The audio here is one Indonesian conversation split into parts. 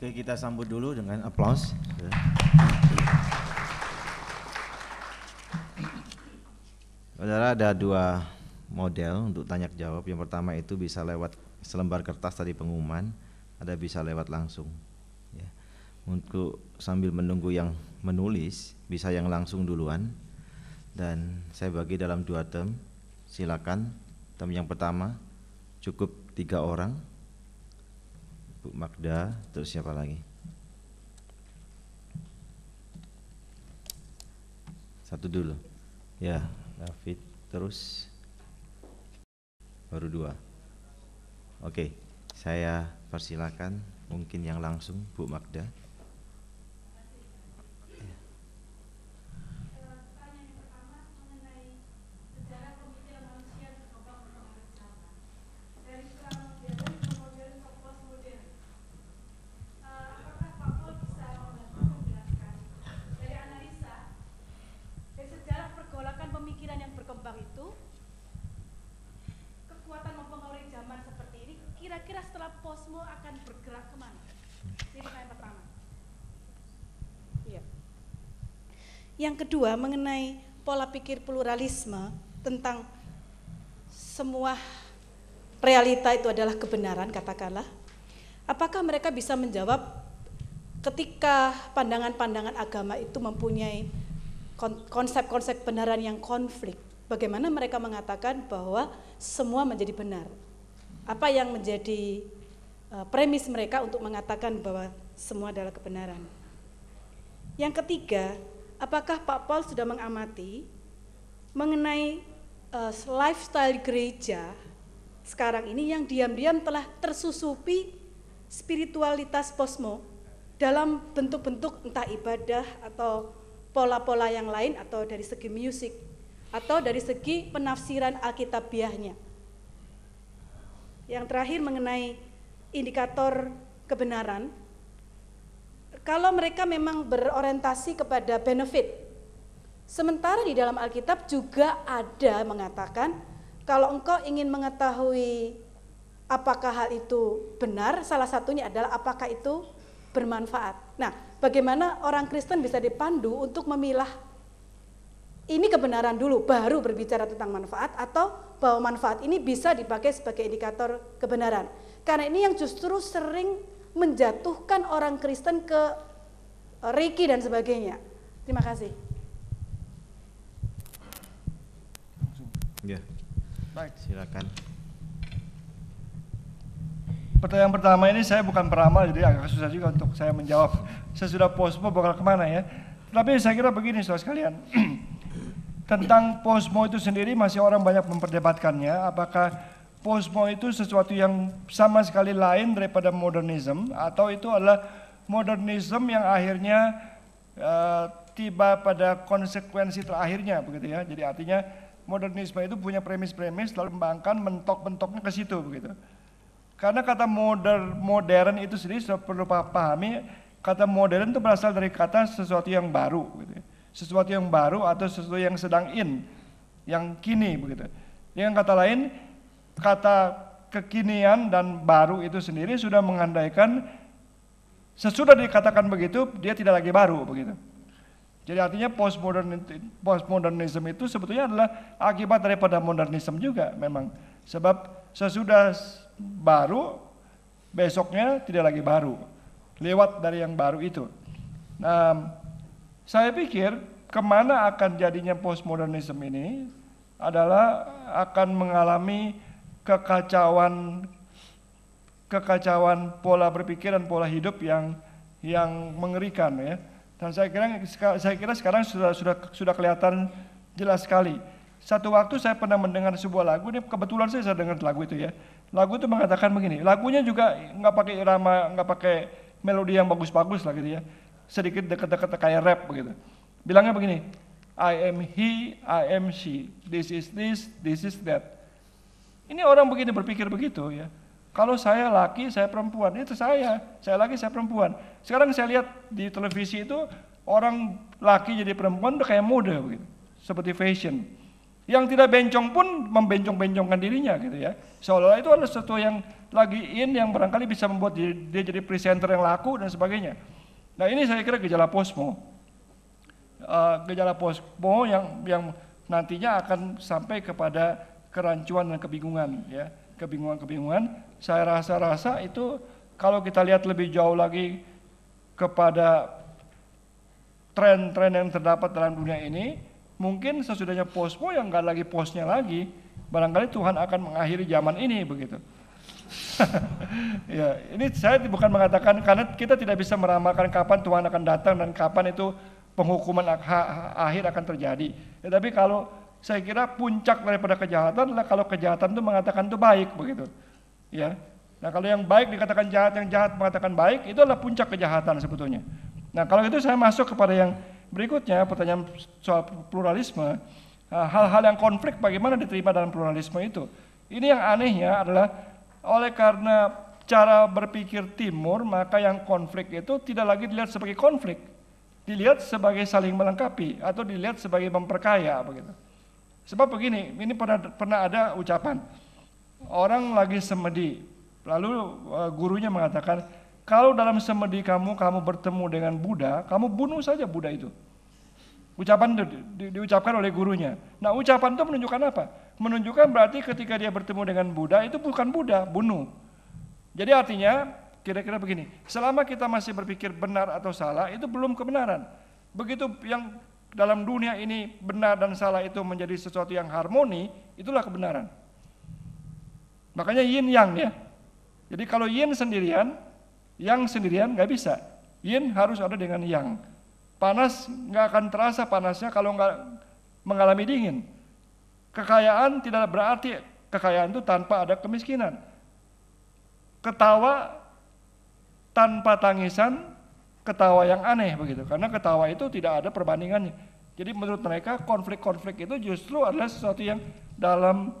Oke, kita sambut dulu dengan aplaus. Saudara ada dua model untuk tanya jawab. Yang pertama itu bisa lewat selembar kertas tadi pengumuman, ada bisa lewat langsung. Ya. Untuk sambil menunggu yang menulis, bisa yang langsung duluan. Dan saya bagi dalam dua term. Silakan. Term yang pertama cukup tiga orang, Bu Magda, terus siapa lagi? Satu dulu. Ya, David, terus baru dua. Oke, saya persilakan mungkin yang langsung Bu Magda. Yang kedua mengenai pola pikir pluralisme tentang semua realita itu adalah kebenaran katakanlah. Apakah mereka bisa menjawab ketika pandangan-pandangan agama itu mempunyai konsep-konsep kebenaran yang konflik? Bagaimana mereka mengatakan bahwa semua menjadi benar? Apa yang menjadi e, premis mereka untuk mengatakan bahwa semua adalah kebenaran? Yang ketiga, apakah Pak Paul sudah mengamati mengenai uh, lifestyle gereja sekarang ini yang diam-diam telah tersusupi spiritualitas posmo dalam bentuk-bentuk entah ibadah atau pola-pola yang lain atau dari segi musik atau dari segi penafsiran alkitabiahnya. Yang terakhir mengenai indikator kebenaran, kalau mereka memang berorientasi kepada benefit. Sementara di dalam Alkitab juga ada mengatakan kalau engkau ingin mengetahui apakah hal itu benar, salah satunya adalah apakah itu bermanfaat. Nah, bagaimana orang Kristen bisa dipandu untuk memilah ini kebenaran dulu baru berbicara tentang manfaat atau bahwa manfaat ini bisa dipakai sebagai indikator kebenaran. Karena ini yang justru sering menjatuhkan orang Kristen ke e, Ricky dan sebagainya. Terima kasih. Ya. Baik. Silakan. Pertanyaan pertama ini saya bukan peramal jadi agak susah juga untuk saya menjawab. Saya sudah posmo bakal kemana ya. Tapi saya kira begini saudara sekalian. Tentang posmo itu sendiri masih orang banyak memperdebatkannya apakah posmo itu sesuatu yang sama sekali lain daripada modernisme atau itu adalah modernisme yang akhirnya uh, tiba pada konsekuensi terakhirnya begitu ya. Jadi artinya modernisme itu punya premis-premis lalu membangkan mentok-mentoknya ke situ begitu. Karena kata modern modern itu sendiri perlu pahami kata modern itu berasal dari kata sesuatu yang baru gitu ya. Sesuatu yang baru atau sesuatu yang sedang in, yang kini begitu. Dengan kata lain, kata kekinian dan baru itu sendiri sudah mengandaikan sesudah dikatakan begitu dia tidak lagi baru begitu. Jadi artinya postmodern postmodernisme itu sebetulnya adalah akibat daripada modernisme juga memang. Sebab sesudah baru besoknya tidak lagi baru. Lewat dari yang baru itu. Nah, saya pikir kemana akan jadinya postmodernisme ini adalah akan mengalami kekacauan kekacauan pola berpikir dan pola hidup yang yang mengerikan ya. Dan saya kira saya kira sekarang sudah sudah sudah kelihatan jelas sekali. Satu waktu saya pernah mendengar sebuah lagu, ini kebetulan saya, saya dengar lagu itu ya. Lagu itu mengatakan begini, lagunya juga nggak pakai irama, nggak pakai melodi yang bagus-bagus lah gitu ya. Sedikit dekat-dekat kayak rap begitu. Bilangnya begini, I am he, I am she, this is this, this is that. Ini orang begini berpikir begitu ya. Kalau saya laki, saya perempuan. Itu saya. Saya laki, saya perempuan. Sekarang saya lihat di televisi itu orang laki jadi perempuan udah kayak muda begitu. Seperti fashion. Yang tidak bencong pun membencong-bencongkan dirinya gitu ya. Seolah-olah itu adalah sesuatu yang lagi in yang barangkali bisa membuat dia, dia jadi presenter yang laku dan sebagainya. Nah ini saya kira gejala posmo. Uh, gejala posmo yang yang nantinya akan sampai kepada kerancuan dan kebingungan ya kebingungan-kebingungan saya rasa-rasa itu kalau kita lihat lebih jauh lagi kepada tren-tren yang terdapat dalam dunia ini mungkin sesudahnya pospo yang nggak lagi posnya lagi barangkali Tuhan akan mengakhiri zaman ini begitu ya ini saya bukan mengatakan karena kita tidak bisa meramalkan kapan Tuhan akan datang dan kapan itu penghukuman akhir akan terjadi ya tapi kalau saya kira puncak daripada kejahatan adalah kalau kejahatan itu mengatakan itu baik begitu. Ya. Nah, kalau yang baik dikatakan jahat, yang jahat mengatakan baik, itu adalah puncak kejahatan sebetulnya. Nah, kalau itu saya masuk kepada yang berikutnya, pertanyaan soal pluralisme. Hal-hal yang konflik bagaimana diterima dalam pluralisme itu? Ini yang anehnya adalah oleh karena cara berpikir timur, maka yang konflik itu tidak lagi dilihat sebagai konflik, dilihat sebagai saling melengkapi atau dilihat sebagai memperkaya begitu. Sebab begini, ini pernah pernah ada ucapan orang lagi semedi, lalu eh, gurunya mengatakan, kalau dalam semedi kamu kamu bertemu dengan Buddha, kamu bunuh saja Buddha itu. Ucapan itu di, di, diucapkan oleh gurunya. Nah ucapan itu menunjukkan apa? Menunjukkan berarti ketika dia bertemu dengan Buddha itu bukan Buddha, bunuh. Jadi artinya kira-kira begini, selama kita masih berpikir benar atau salah itu belum kebenaran. Begitu yang dalam dunia ini benar dan salah itu menjadi sesuatu yang harmoni, itulah kebenaran. Makanya yin yang ya. Jadi kalau yin sendirian, yang sendirian nggak bisa. Yin harus ada dengan yang. Panas nggak akan terasa panasnya kalau nggak mengalami dingin. Kekayaan tidak berarti kekayaan itu tanpa ada kemiskinan. Ketawa tanpa tangisan ketawa yang aneh begitu karena ketawa itu tidak ada perbandingannya jadi menurut mereka konflik-konflik itu justru adalah sesuatu yang dalam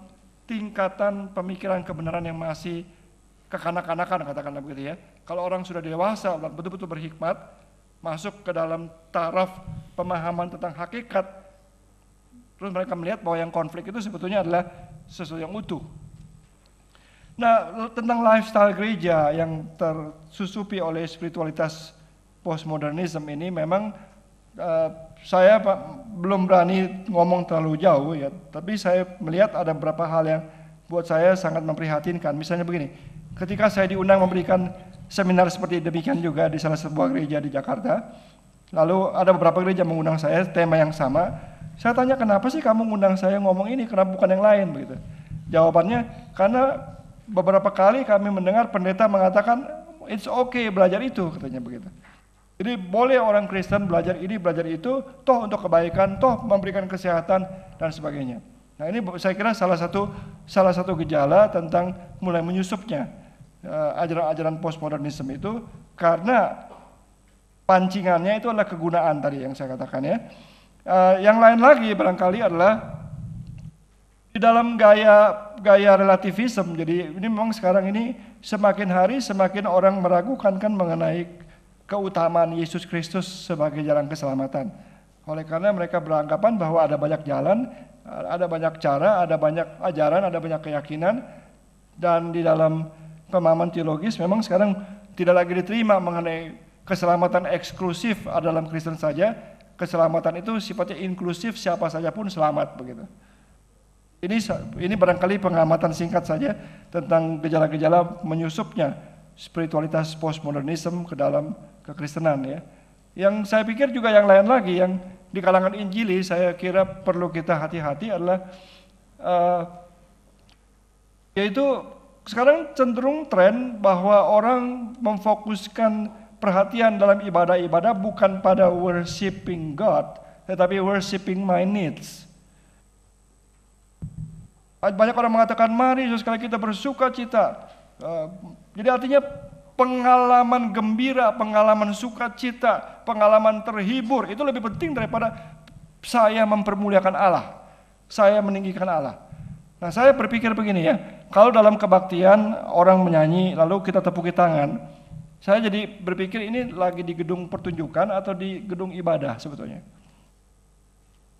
tingkatan pemikiran kebenaran yang masih kekanak-kanakan katakanlah begitu ya kalau orang sudah dewasa orang betul-betul berhikmat masuk ke dalam taraf pemahaman tentang hakikat terus mereka melihat bahwa yang konflik itu sebetulnya adalah sesuatu yang utuh Nah, tentang lifestyle gereja yang tersusupi oleh spiritualitas postmodernism ini memang uh, saya Pak, belum berani ngomong terlalu jauh ya, tapi saya melihat ada beberapa hal yang buat saya sangat memprihatinkan. Misalnya begini, ketika saya diundang memberikan seminar seperti demikian juga di salah sebuah gereja di Jakarta, lalu ada beberapa gereja mengundang saya tema yang sama. Saya tanya kenapa sih kamu mengundang saya ngomong ini, kenapa bukan yang lain begitu? Jawabannya karena beberapa kali kami mendengar pendeta mengatakan it's okay belajar itu katanya begitu. Jadi boleh orang Kristen belajar ini, belajar itu, toh untuk kebaikan, toh memberikan kesehatan dan sebagainya. Nah ini saya kira salah satu salah satu gejala tentang mulai menyusupnya eh, ajaran-ajaran postmodernisme itu karena pancingannya itu adalah kegunaan tadi yang saya katakan ya. Uh, yang lain lagi barangkali adalah di dalam gaya gaya relativisme. Jadi ini memang sekarang ini semakin hari semakin orang meragukan kan mengenai keutamaan Yesus Kristus sebagai jalan keselamatan. Oleh karena mereka beranggapan bahwa ada banyak jalan, ada banyak cara, ada banyak ajaran, ada banyak keyakinan dan di dalam pemahaman teologis memang sekarang tidak lagi diterima mengenai keselamatan eksklusif dalam Kristen saja. Keselamatan itu sifatnya inklusif, siapa saja pun selamat begitu. Ini ini barangkali pengamatan singkat saja tentang gejala-gejala menyusupnya spiritualitas postmodernisme ke dalam kekristenan ya. Yang saya pikir juga yang lain lagi yang di kalangan Injili saya kira perlu kita hati-hati adalah uh, yaitu sekarang cenderung tren bahwa orang memfokuskan perhatian dalam ibadah-ibadah bukan pada worshiping God, tetapi worshiping my needs. Banyak orang mengatakan mari sekali kita bersuka cita. Uh, jadi artinya pengalaman gembira, pengalaman sukacita, pengalaman terhibur itu lebih penting daripada saya mempermuliakan Allah, saya meninggikan Allah. Nah, saya berpikir begini ya, kalau dalam kebaktian orang menyanyi lalu kita tepuki tangan, saya jadi berpikir ini lagi di gedung pertunjukan atau di gedung ibadah sebetulnya.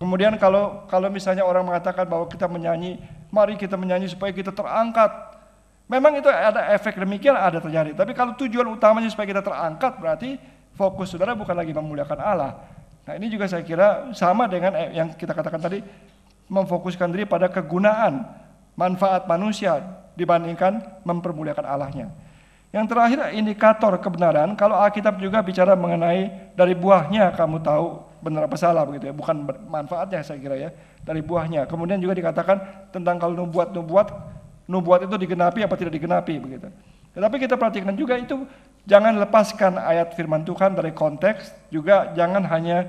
Kemudian kalau kalau misalnya orang mengatakan bahwa kita menyanyi, mari kita menyanyi supaya kita terangkat Memang itu ada efek demikian ada terjadi. Tapi kalau tujuan utamanya supaya kita terangkat berarti fokus saudara bukan lagi memuliakan Allah. Nah ini juga saya kira sama dengan eh, yang kita katakan tadi memfokuskan diri pada kegunaan manfaat manusia dibandingkan mempermuliakan Allahnya. Yang terakhir indikator kebenaran kalau Alkitab juga bicara mengenai dari buahnya kamu tahu benar apa salah begitu ya bukan manfaatnya saya kira ya dari buahnya. Kemudian juga dikatakan tentang kalau nubuat-nubuat nubuat itu digenapi apa tidak digenapi begitu. Tetapi kita perhatikan juga itu jangan lepaskan ayat firman Tuhan dari konteks, juga jangan hanya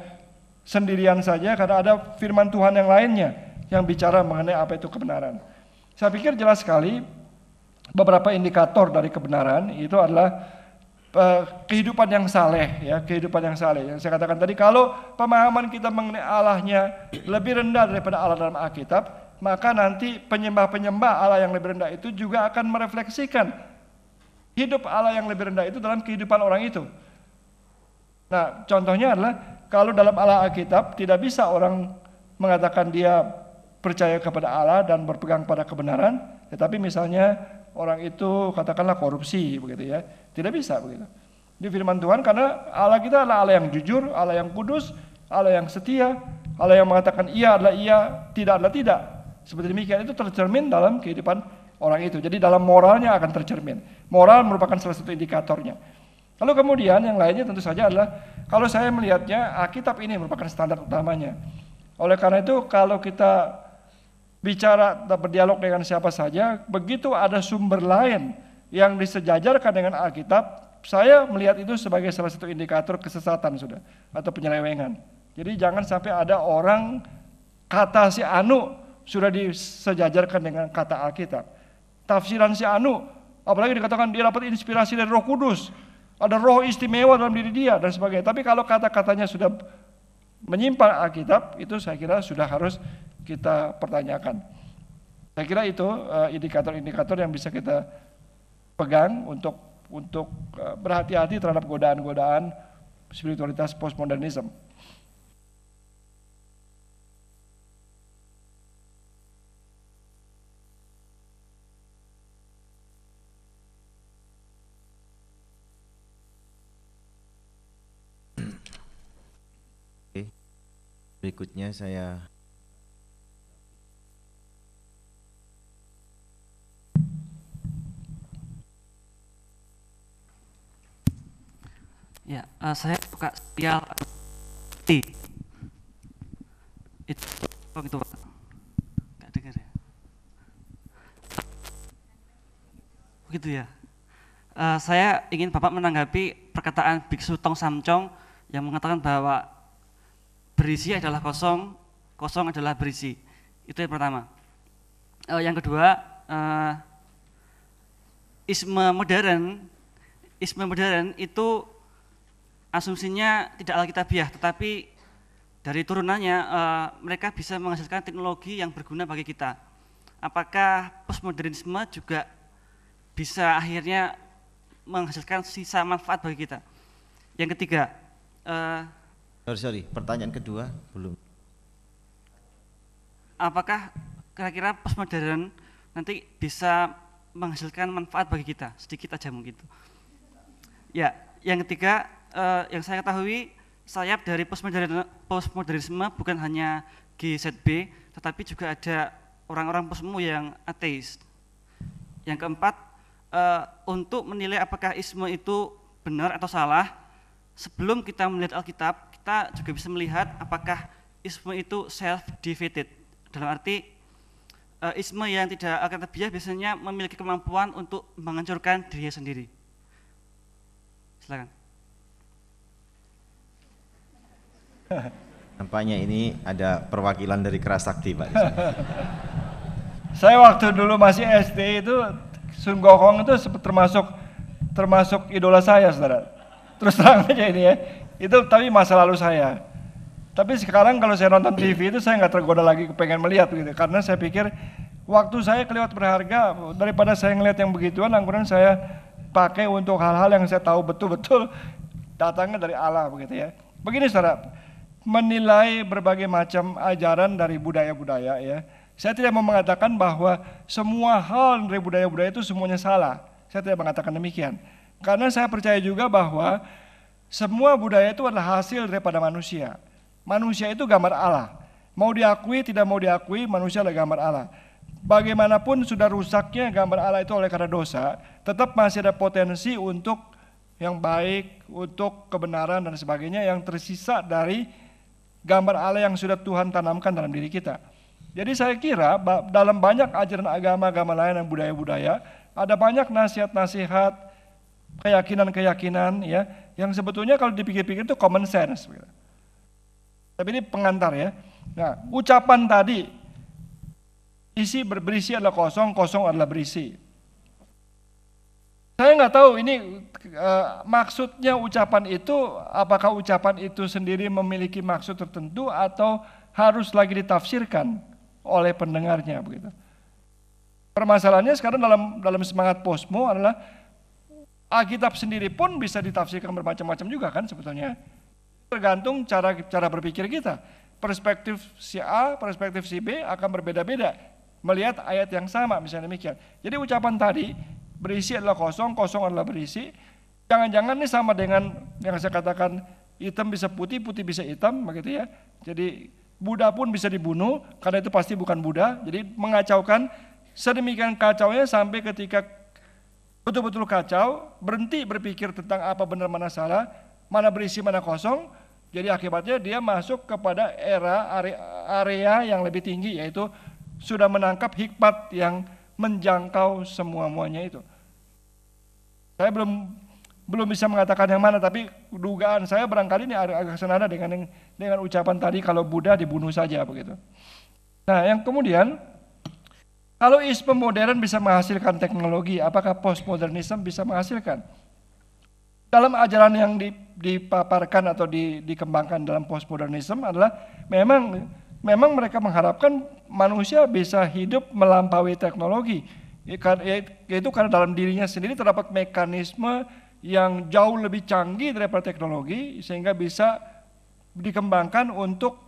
sendirian saja karena ada firman Tuhan yang lainnya yang bicara mengenai apa itu kebenaran. Saya pikir jelas sekali beberapa indikator dari kebenaran itu adalah Uh, kehidupan yang saleh ya kehidupan yang saleh yang saya katakan tadi kalau pemahaman kita mengenai Allahnya lebih rendah daripada Allah dalam Alkitab maka nanti penyembah-penyembah Allah yang lebih rendah itu juga akan merefleksikan hidup Allah yang lebih rendah itu dalam kehidupan orang itu. Nah, contohnya adalah kalau dalam Allah Alkitab tidak bisa orang mengatakan dia percaya kepada Allah dan berpegang pada kebenaran, tetapi misalnya orang itu katakanlah korupsi begitu ya. Tidak bisa begitu. Di firman Tuhan karena Allah kita adalah Allah yang jujur, Allah yang kudus, Allah yang setia, Allah yang mengatakan iya adalah iya, tidak adalah tidak. Seperti demikian itu tercermin dalam kehidupan orang itu. Jadi dalam moralnya akan tercermin. Moral merupakan salah satu indikatornya. Lalu kemudian yang lainnya tentu saja adalah kalau saya melihatnya Alkitab ini merupakan standar utamanya. Oleh karena itu kalau kita bicara berdialog dengan siapa saja, begitu ada sumber lain yang disejajarkan dengan Alkitab, saya melihat itu sebagai salah satu indikator kesesatan sudah atau penyelewengan. Jadi jangan sampai ada orang kata si Anu sudah disejajarkan dengan kata Alkitab. Tafsiran si Anu, apalagi dikatakan dia dapat inspirasi dari Roh Kudus, ada roh istimewa dalam diri dia dan sebagainya. Tapi kalau kata-katanya sudah menyimpang Alkitab, itu saya kira sudah harus kita pertanyakan. Saya kira itu eh, indikator-indikator yang bisa kita pegang untuk untuk eh, berhati-hati terhadap godaan-godaan spiritualitas postmodernisme. Berikutnya saya Ya, uh, saya buka spial T. Itu apa itu Pak? Enggak dengar ya? Begitu ya. Uh, saya ingin Bapak menanggapi perkataan Biksu Tong Samcong yang mengatakan bahwa berisi adalah kosong, kosong adalah berisi. Itu yang pertama. Uh, yang kedua, uh, isme modern, isme modern itu asumsinya tidak alkitabiah, tetapi dari turunannya uh, mereka bisa menghasilkan teknologi yang berguna bagi kita. Apakah postmodernisme juga bisa akhirnya menghasilkan sisa manfaat bagi kita? Yang ketiga, uh, Sorry, oh, sorry, pertanyaan kedua belum. Apakah kira-kira postmodern nanti bisa menghasilkan manfaat bagi kita? Sedikit aja mungkin. Ya, yang ketiga eh, yang saya ketahui sayap dari postmodern, postmodernisme bukan hanya GZB, tetapi juga ada orang-orang posmu yang ateis. Yang keempat, eh, untuk menilai apakah isme itu benar atau salah, sebelum kita melihat Alkitab, kita juga bisa melihat apakah isme itu self-defeated. Dalam arti uh, isme yang tidak akan terbiah biasanya memiliki kemampuan untuk menghancurkan dirinya sendiri. Silakan. Nampaknya ini ada perwakilan dari Kerasakti Pak. Saya waktu dulu masih SD itu Sun Gokong itu termasuk termasuk idola saya, saudara terus terang aja ini ya. Itu tapi masa lalu saya. Tapi sekarang kalau saya nonton TV itu saya nggak tergoda lagi pengen melihat gitu. Karena saya pikir waktu saya kelihatan berharga daripada saya ngelihat yang begituan, angkuran saya pakai untuk hal-hal yang saya tahu betul-betul datangnya dari Allah begitu ya. Begini saudara, menilai berbagai macam ajaran dari budaya-budaya ya. Saya tidak mau mengatakan bahwa semua hal dari budaya-budaya itu semuanya salah. Saya tidak mengatakan demikian. Karena saya percaya juga bahwa semua budaya itu adalah hasil daripada manusia. Manusia itu gambar Allah. Mau diakui, tidak mau diakui, manusia adalah gambar Allah. Bagaimanapun sudah rusaknya gambar Allah itu oleh karena dosa, tetap masih ada potensi untuk yang baik, untuk kebenaran dan sebagainya yang tersisa dari gambar Allah yang sudah Tuhan tanamkan dalam diri kita. Jadi saya kira dalam banyak ajaran agama-agama lain dan budaya-budaya, ada banyak nasihat-nasihat, keyakinan-keyakinan ya yang sebetulnya kalau dipikir-pikir itu common sense. Gitu. Tapi ini pengantar ya. Nah, ucapan tadi isi berisi adalah kosong, kosong adalah berisi. Saya nggak tahu ini e, maksudnya ucapan itu apakah ucapan itu sendiri memiliki maksud tertentu atau harus lagi ditafsirkan oleh pendengarnya begitu. Permasalahannya sekarang dalam dalam semangat posmo adalah Alkitab sendiri pun bisa ditafsirkan bermacam-macam juga kan sebetulnya. Tergantung cara cara berpikir kita. Perspektif si A, perspektif si B akan berbeda-beda melihat ayat yang sama misalnya demikian. Jadi ucapan tadi berisi adalah kosong, kosong adalah berisi. Jangan-jangan ini sama dengan yang saya katakan hitam bisa putih, putih bisa hitam begitu ya. Jadi Buddha pun bisa dibunuh karena itu pasti bukan Buddha. Jadi mengacaukan sedemikian kacaunya sampai ketika betul-betul kacau, berhenti berpikir tentang apa benar mana salah, mana berisi mana kosong. Jadi akibatnya dia masuk kepada era area yang lebih tinggi yaitu sudah menangkap hikmat yang menjangkau semua-muanya itu. Saya belum belum bisa mengatakan yang mana tapi dugaan saya barangkali ini agak senada dengan dengan ucapan tadi kalau Buddha dibunuh saja begitu. Nah, yang kemudian kalau isme modern bisa menghasilkan teknologi, apakah postmodernisme bisa menghasilkan? Dalam ajaran yang dipaparkan atau di, dikembangkan dalam postmodernisme adalah memang memang mereka mengharapkan manusia bisa hidup melampaui teknologi. Ya, ya, itu karena dalam dirinya sendiri terdapat mekanisme yang jauh lebih canggih daripada teknologi sehingga bisa dikembangkan untuk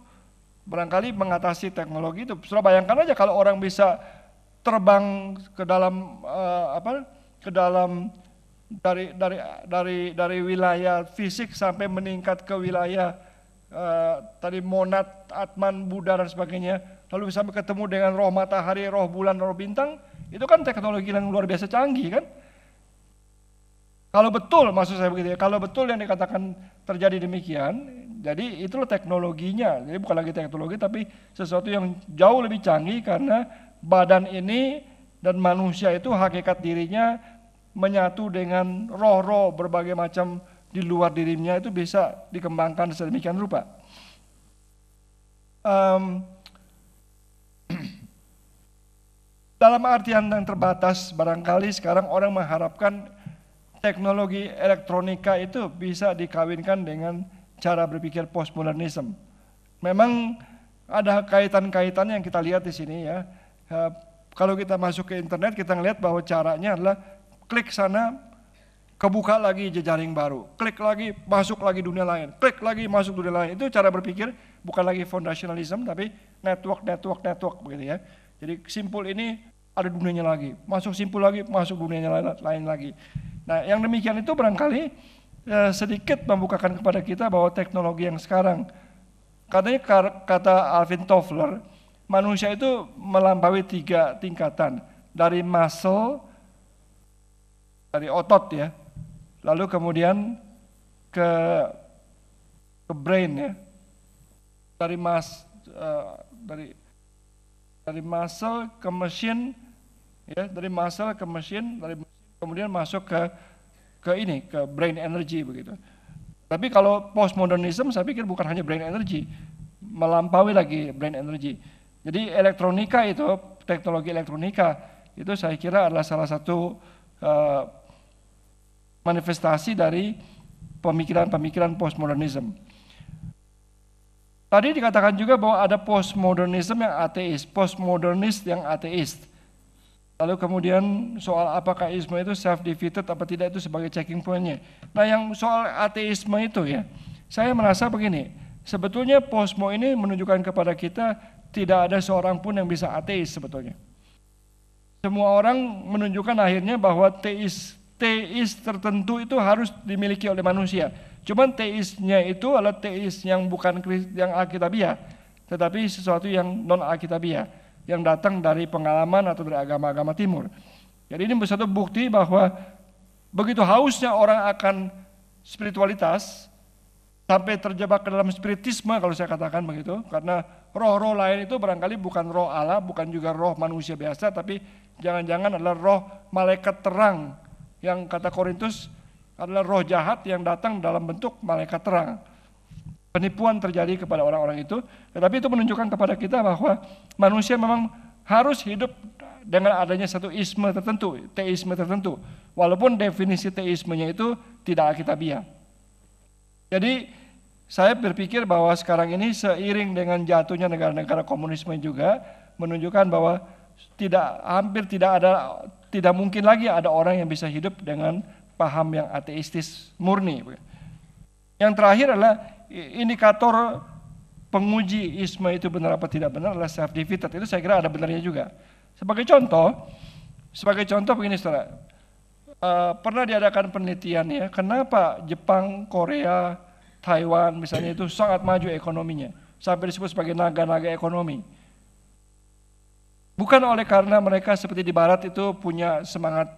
barangkali mengatasi teknologi itu. Sudah bayangkan aja kalau orang bisa terbang ke dalam uh, apa ke dalam dari dari dari dari wilayah fisik sampai meningkat ke wilayah uh, tadi monat, atman, Buddha dan sebagainya. Lalu bisa ketemu dengan roh matahari, roh bulan, roh bintang, itu kan teknologi yang luar biasa canggih kan? Kalau betul maksud saya begitu ya, kalau betul yang dikatakan terjadi demikian, jadi itulah teknologinya. Jadi bukan lagi teknologi tapi sesuatu yang jauh lebih canggih karena badan ini dan manusia itu hakikat dirinya menyatu dengan roh-roh berbagai macam di luar dirinya itu bisa dikembangkan sedemikian rupa. Um, dalam artian yang terbatas, barangkali sekarang orang mengharapkan teknologi elektronika itu bisa dikawinkan dengan cara berpikir postmodernisme. Memang ada kaitan-kaitan yang kita lihat di sini ya Eh, kalau kita masuk ke internet kita ngelihat bahwa caranya adalah klik sana kebuka lagi jejaring baru, klik lagi masuk lagi dunia lain, klik lagi masuk dunia lain. Itu cara berpikir bukan lagi foundationalism tapi network network network begitu ya. Jadi simpul ini ada dunianya lagi, masuk simpul lagi, masuk dunianya lain, lain lagi. Nah, yang demikian itu barangkali ya, sedikit membukakan kepada kita bahwa teknologi yang sekarang katanya kata Alvin Toffler manusia itu melampaui tiga tingkatan dari muscle dari otot ya lalu kemudian ke ke brain ya dari mas uh, dari dari muscle ke mesin ya dari muscle ke mesin dari kemudian masuk ke ke ini ke brain energy begitu tapi kalau postmodernism saya pikir bukan hanya brain energy melampaui lagi brain energy jadi elektronika itu, teknologi elektronika itu saya kira adalah salah satu uh, manifestasi dari pemikiran-pemikiran postmodernisme. Tadi dikatakan juga bahwa ada postmodernisme yang ateis, postmodernis yang ateis. Lalu kemudian soal apakah isme itu self-defeated apa tidak itu sebagai checking pointnya. Nah yang soal ateisme itu ya, saya merasa begini, sebetulnya posmo ini menunjukkan kepada kita tidak ada seorang pun yang bisa ateis sebetulnya. Semua orang menunjukkan akhirnya bahwa teis teis tertentu itu harus dimiliki oleh manusia. Cuman teisnya itu adalah teis yang bukan yang alkitabiah, tetapi sesuatu yang non alkitabiah yang datang dari pengalaman atau dari agama-agama timur. Jadi ini satu bukti bahwa begitu hausnya orang akan spiritualitas, sampai terjebak ke dalam spiritisme kalau saya katakan begitu karena roh-roh lain itu barangkali bukan roh Allah bukan juga roh manusia biasa tapi jangan-jangan adalah roh malaikat terang yang kata Korintus adalah roh jahat yang datang dalam bentuk malaikat terang penipuan terjadi kepada orang-orang itu tetapi itu menunjukkan kepada kita bahwa manusia memang harus hidup dengan adanya satu isme tertentu teisme tertentu walaupun definisi teismenya itu tidak kita biar jadi saya berpikir bahwa sekarang ini seiring dengan jatuhnya negara-negara komunisme juga menunjukkan bahwa tidak hampir tidak ada tidak mungkin lagi ada orang yang bisa hidup dengan paham yang ateistis murni. Yang terakhir adalah indikator penguji isma itu benar apa tidak benar adalah self defeated itu saya kira ada benarnya juga. Sebagai contoh, sebagai contoh begini saudara, uh, pernah diadakan penelitian ya, kenapa Jepang, Korea, Taiwan misalnya itu sangat maju ekonominya, sampai disebut sebagai naga-naga ekonomi. Bukan oleh karena mereka seperti di barat itu punya semangat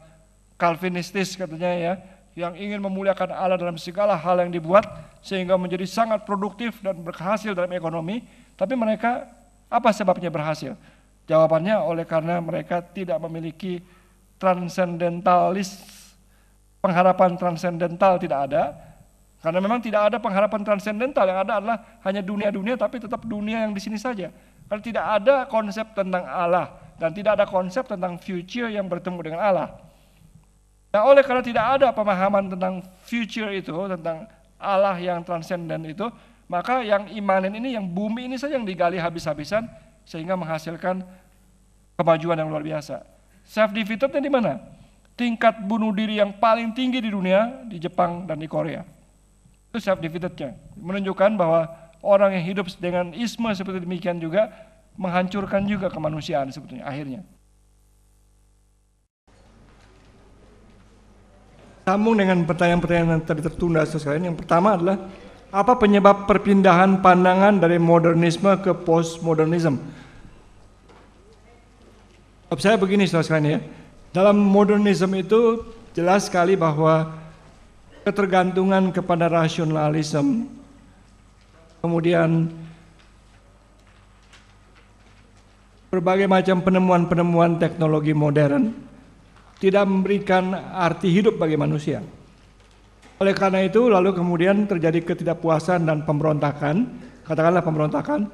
Calvinistis katanya ya, yang ingin memuliakan Allah dalam segala hal yang dibuat sehingga menjadi sangat produktif dan berhasil dalam ekonomi, tapi mereka apa sebabnya berhasil? Jawabannya oleh karena mereka tidak memiliki transcendentalis pengharapan transendental tidak ada, karena memang tidak ada pengharapan transendental yang ada adalah hanya dunia-dunia tapi tetap dunia yang di sini saja. Karena tidak ada konsep tentang Allah dan tidak ada konsep tentang future yang bertemu dengan Allah. Nah, oleh karena tidak ada pemahaman tentang future itu, tentang Allah yang transenden itu, maka yang imanin ini, yang bumi ini saja yang digali habis-habisan sehingga menghasilkan kemajuan yang luar biasa. Self defeatednya di mana? tingkat bunuh diri yang paling tinggi di dunia di Jepang dan di Korea. Itu self defeatednya Menunjukkan bahwa orang yang hidup dengan isme seperti demikian juga menghancurkan juga kemanusiaan sebetulnya akhirnya. Sambung dengan pertanyaan-pertanyaan yang tadi tertunda sekalian. Yang pertama adalah apa penyebab perpindahan pandangan dari modernisme ke postmodernisme? Saya begini saudara sekalian ya. Dalam modernisme itu jelas sekali bahwa ketergantungan kepada rasionalisme kemudian berbagai macam penemuan-penemuan teknologi modern tidak memberikan arti hidup bagi manusia. Oleh karena itu, lalu kemudian terjadi ketidakpuasan dan pemberontakan, katakanlah pemberontakan,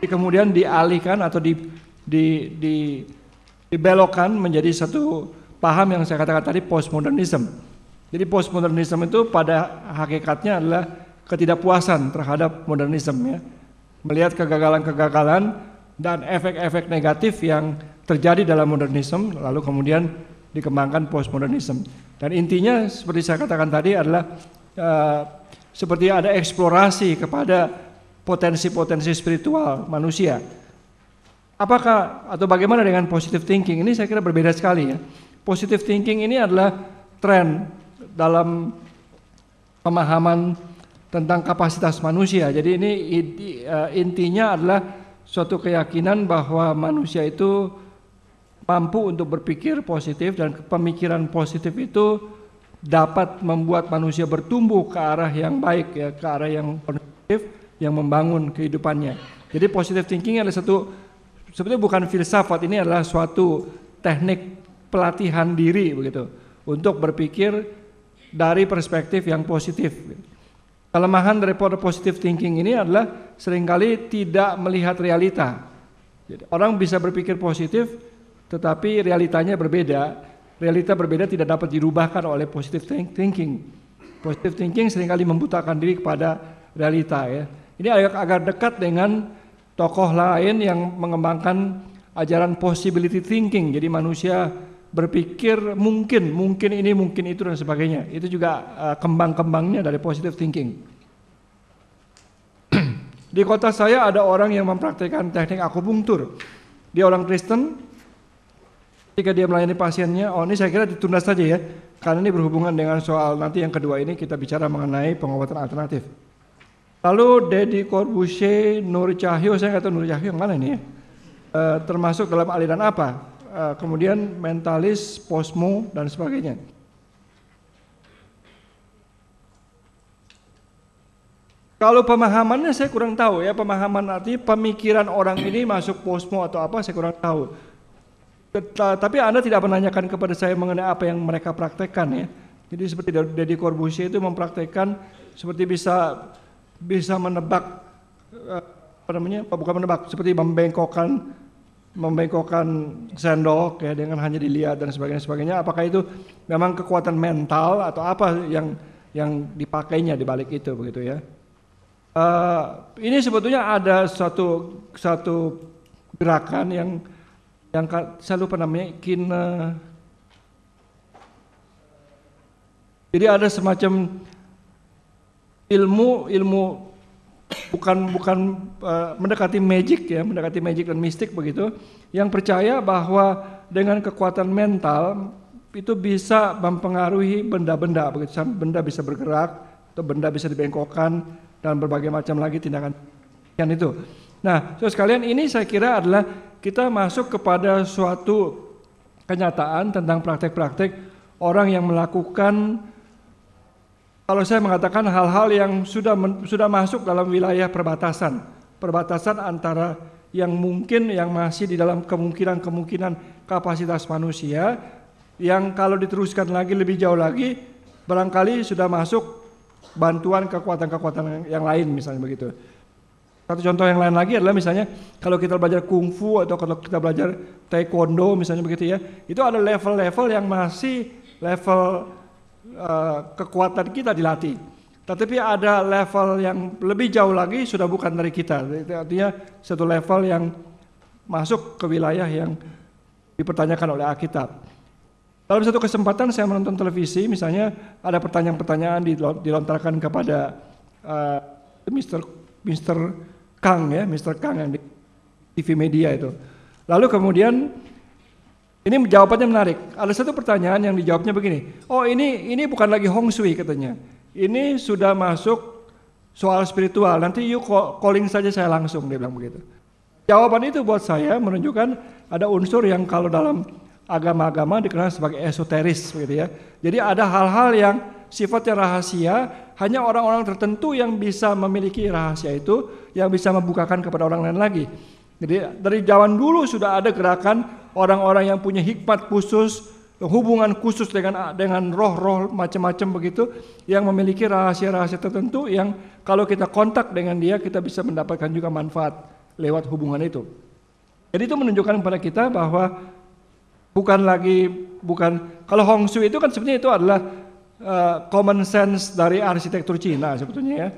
kemudian dialihkan atau di, di, di dibelokkan menjadi satu paham yang saya katakan tadi postmodernism. Jadi postmodernism itu pada hakikatnya adalah ketidakpuasan terhadap modernisme ya. Melihat kegagalan-kegagalan dan efek-efek negatif yang terjadi dalam modernisme lalu kemudian dikembangkan postmodernisme. Dan intinya seperti saya katakan tadi adalah uh, seperti ada eksplorasi kepada potensi-potensi spiritual manusia Apakah atau bagaimana dengan positive thinking? Ini saya kira berbeda sekali ya. Positive thinking ini adalah tren dalam pemahaman tentang kapasitas manusia. Jadi ini eh, intinya adalah suatu keyakinan bahwa manusia itu mampu untuk berpikir positif dan pemikiran positif itu dapat membuat manusia bertumbuh ke arah yang baik ya, ke arah yang positif yang membangun kehidupannya. Jadi positive thinking adalah satu sebetulnya bukan filsafat ini adalah suatu teknik pelatihan diri begitu untuk berpikir dari perspektif yang positif. Kelemahan dari positive thinking ini adalah seringkali tidak melihat realita. Jadi orang bisa berpikir positif tetapi realitanya berbeda. Realita berbeda tidak dapat dirubahkan oleh positive thinking. Positive thinking seringkali membutakan diri kepada realita ya. Ini agak agak dekat dengan tokoh lain yang mengembangkan ajaran possibility thinking. Jadi manusia berpikir mungkin, mungkin ini, mungkin itu dan sebagainya. Itu juga uh, kembang-kembangnya dari positive thinking. Di kota saya ada orang yang mempraktikkan teknik akupunktur. Dia orang Kristen. Ketika dia melayani pasiennya, oh ini saya kira ditunda saja ya. Karena ini berhubungan dengan soal nanti yang kedua ini kita bicara mengenai pengobatan alternatif. Lalu Deddy Corbusier, Nur Cahyo, saya nggak tahu Nur Cahyo yang mana ini ya. E, termasuk dalam aliran apa? E, kemudian mentalis, posmo, dan sebagainya. Kalau pemahamannya saya kurang tahu ya, pemahaman arti pemikiran orang ini masuk posmo atau apa saya kurang tahu. Tapi Anda tidak menanyakan kepada saya mengenai apa yang mereka praktekkan ya. Jadi seperti Deddy Corbusier itu mempraktekkan seperti bisa bisa menebak eh, apa namanya bukan menebak seperti membengkokkan membengkokkan sendok ya dengan hanya dilihat dan sebagainya sebagainya apakah itu memang kekuatan mental atau apa yang yang dipakainya di balik itu begitu ya uh, ini sebetulnya ada satu satu gerakan yang yang saya lupa namanya kine jadi ada semacam ilmu ilmu bukan bukan uh, mendekati magic ya, mendekati magic dan mistik begitu, yang percaya bahwa dengan kekuatan mental itu bisa mempengaruhi benda-benda begitu, benda bisa bergerak atau benda bisa dibengkokkan dan berbagai macam lagi tindakan yang itu. Nah, terus sekalian ini saya kira adalah kita masuk kepada suatu kenyataan tentang praktek-praktek orang yang melakukan kalau saya mengatakan hal-hal yang sudah men, sudah masuk dalam wilayah perbatasan, perbatasan antara yang mungkin yang masih di dalam kemungkinan-kemungkinan kapasitas manusia yang kalau diteruskan lagi lebih jauh lagi barangkali sudah masuk bantuan kekuatan-kekuatan yang lain misalnya begitu. Satu contoh yang lain lagi adalah misalnya kalau kita belajar kungfu atau kalau kita belajar taekwondo misalnya begitu ya, itu ada level-level yang masih level Eh, kekuatan kita dilatih. Tetapi ada level yang lebih jauh lagi sudah bukan dari kita. Artinya satu level yang masuk ke wilayah yang dipertanyakan oleh Alkitab. Dalam satu kesempatan saya menonton televisi, misalnya ada pertanyaan-pertanyaan dilontarkan kepada uh, Mr. Mr. Kang ya, Mr. Kang yang di TV media itu. Lalu kemudian ini jawabannya menarik. Ada satu pertanyaan yang dijawabnya begini. Oh ini ini bukan lagi Hong Sui katanya. Ini sudah masuk soal spiritual. Nanti you calling saja saya langsung dia bilang begitu. Jawaban itu buat saya menunjukkan ada unsur yang kalau dalam agama-agama dikenal sebagai esoteris begitu ya. Jadi ada hal-hal yang sifatnya rahasia, hanya orang-orang tertentu yang bisa memiliki rahasia itu, yang bisa membukakan kepada orang lain lagi. Jadi dari zaman dulu sudah ada gerakan orang-orang yang punya hikmat khusus, hubungan khusus dengan dengan roh-roh macam-macam begitu yang memiliki rahasia-rahasia tertentu yang kalau kita kontak dengan dia kita bisa mendapatkan juga manfaat lewat hubungan itu. Jadi itu menunjukkan kepada kita bahwa bukan lagi bukan kalau Hong Su itu kan sebenarnya itu adalah uh, common sense dari arsitektur Cina sebetulnya ya.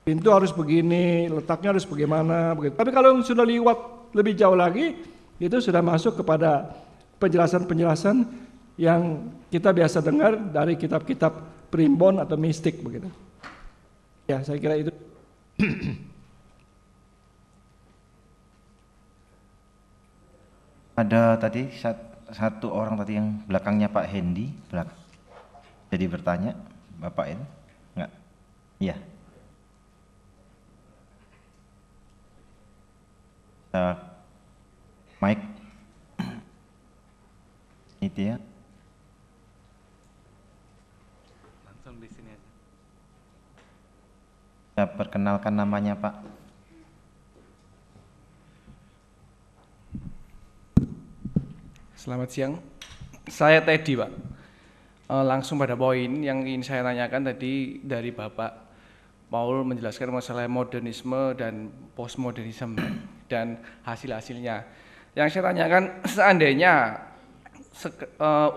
Pintu harus begini, letaknya harus bagaimana begitu. Tapi kalau sudah lewat lebih jauh lagi itu sudah masuk kepada penjelasan-penjelasan yang kita biasa dengar dari kitab-kitab primbon atau mistik begitu. Ya, saya kira itu. Ada tadi satu orang tadi yang belakangnya Pak Hendi, belakang. Jadi bertanya, Bapak ini enggak? Iya. Uh, Mike. Itu ya. Langsung di sini aja. Saya perkenalkan namanya Pak. Selamat siang. Saya Teddy Pak. Eh, langsung pada poin yang ingin saya tanyakan tadi dari Bapak Paul menjelaskan masalah modernisme dan postmodernisme dan hasil-hasilnya yang saya tanyakan seandainya se uh, eh,